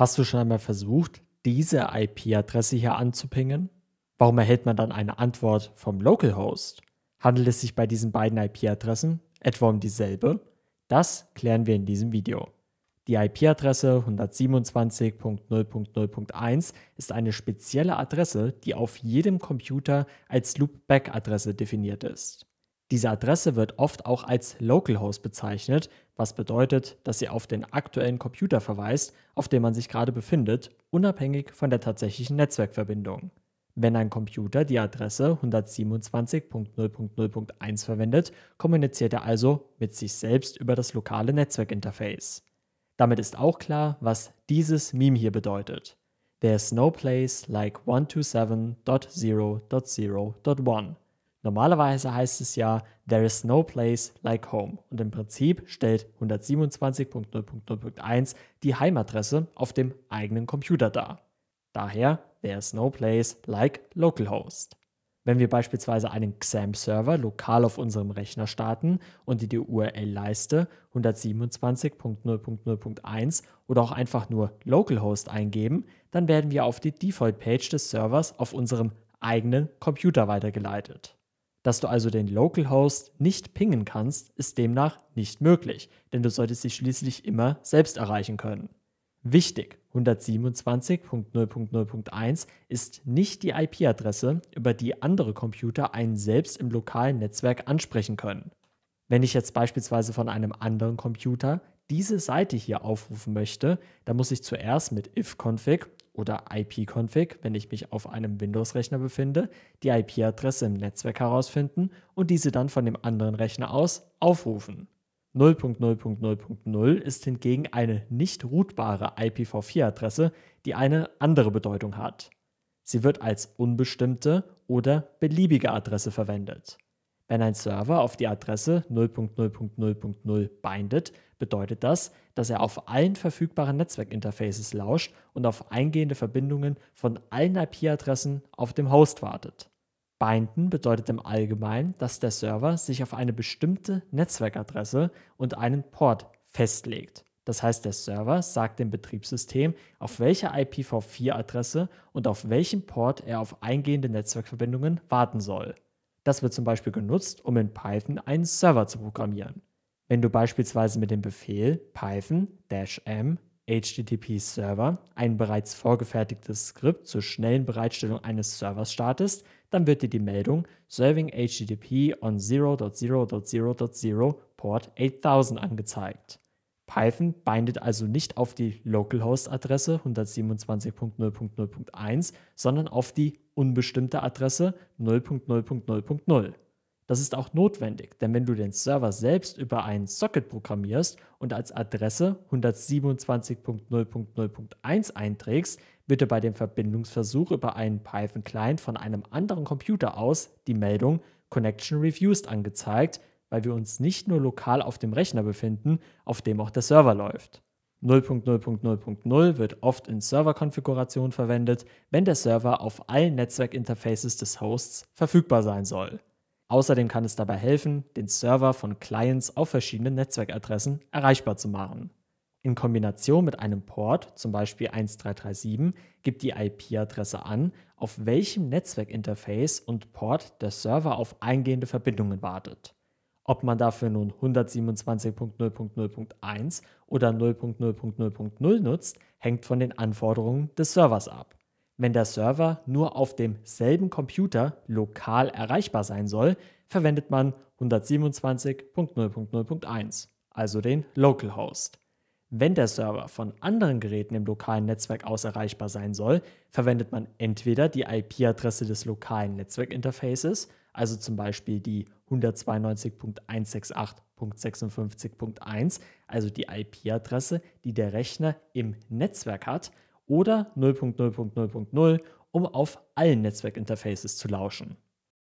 Hast du schon einmal versucht, diese IP-Adresse hier anzupingen? Warum erhält man dann eine Antwort vom Localhost? Handelt es sich bei diesen beiden IP-Adressen etwa um dieselbe? Das klären wir in diesem Video. Die IP-Adresse 127.0.0.1 ist eine spezielle Adresse, die auf jedem Computer als Loopback-Adresse definiert ist. Diese Adresse wird oft auch als Localhost bezeichnet, was bedeutet, dass sie auf den aktuellen Computer verweist, auf dem man sich gerade befindet, unabhängig von der tatsächlichen Netzwerkverbindung. Wenn ein Computer die Adresse 127.0.0.1 verwendet, kommuniziert er also mit sich selbst über das lokale Netzwerkinterface. Damit ist auch klar, was dieses Meme hier bedeutet. There's no place like 127.0.0.1. Normalerweise heißt es ja, there is no place like home. Und im Prinzip stellt 127.0.0.1 die Heimadresse auf dem eigenen Computer dar. Daher, there is no place like localhost. Wenn wir beispielsweise einen XAMPP-Server lokal auf unserem Rechner starten und in die URL-Leiste 127.0.0.1 oder auch einfach nur localhost eingeben, dann werden wir auf die Default-Page des Servers auf unserem eigenen Computer weitergeleitet. Dass du also den Localhost nicht pingen kannst, ist demnach nicht möglich, denn du solltest dich schließlich immer selbst erreichen können. Wichtig, 127.0.0.1 ist nicht die IP-Adresse, über die andere Computer einen selbst im lokalen Netzwerk ansprechen können. Wenn ich jetzt beispielsweise von einem anderen Computer diese Seite hier aufrufen möchte, dann muss ich zuerst mit ifconfig oder IP-Config, wenn ich mich auf einem Windows-Rechner befinde, die IP-Adresse im Netzwerk herausfinden und diese dann von dem anderen Rechner aus aufrufen. 0.0.0.0 ist hingegen eine nicht routbare IPv4-Adresse, die eine andere Bedeutung hat. Sie wird als unbestimmte oder beliebige Adresse verwendet. Wenn ein Server auf die Adresse 0.0.0.0 bindet, bedeutet das, dass er auf allen verfügbaren Netzwerkinterfaces lauscht und auf eingehende Verbindungen von allen IP-Adressen auf dem Host wartet. Binden bedeutet im Allgemeinen, dass der Server sich auf eine bestimmte Netzwerkadresse und einen Port festlegt. Das heißt, der Server sagt dem Betriebssystem, auf welcher IPv4-Adresse und auf welchem Port er auf eingehende Netzwerkverbindungen warten soll. Das wird zum Beispiel genutzt, um in Python einen Server zu programmieren. Wenn du beispielsweise mit dem Befehl python-m HTTP Server ein bereits vorgefertigtes Skript zur schnellen Bereitstellung eines Servers startest, dann wird dir die Meldung Serving HTTP on 0.0.0.0 Port 8000 angezeigt. Python bindet also nicht auf die Localhost-Adresse 127.0.0.1, sondern auf die unbestimmte Adresse 0.0.0.0. Das ist auch notwendig, denn wenn du den Server selbst über einen Socket programmierst und als Adresse 127.0.0.1 einträgst, wird dir bei dem Verbindungsversuch über einen Python-Client von einem anderen Computer aus die Meldung Connection Refused angezeigt, weil wir uns nicht nur lokal auf dem Rechner befinden, auf dem auch der Server läuft. 0.0.0.0 wird oft in Serverkonfiguration verwendet, wenn der Server auf allen Netzwerkinterfaces des Hosts verfügbar sein soll. Außerdem kann es dabei helfen, den Server von Clients auf verschiedenen Netzwerkadressen erreichbar zu machen. In Kombination mit einem Port, zum Beispiel 1337, gibt die IP-Adresse an, auf welchem Netzwerkinterface und Port der Server auf eingehende Verbindungen wartet ob man dafür nun 127.0.0.1 oder 0.0.0.0 nutzt, hängt von den Anforderungen des Servers ab. Wenn der Server nur auf demselben Computer lokal erreichbar sein soll, verwendet man 127.0.0.1, also den Localhost. Wenn der Server von anderen Geräten im lokalen Netzwerk aus erreichbar sein soll, verwendet man entweder die IP-Adresse des lokalen Netzwerkinterfaces, also zum Beispiel die 192.168.56.1, also die IP-Adresse, die der Rechner im Netzwerk hat, oder 0.0.0.0, um auf allen Netzwerkinterfaces zu lauschen.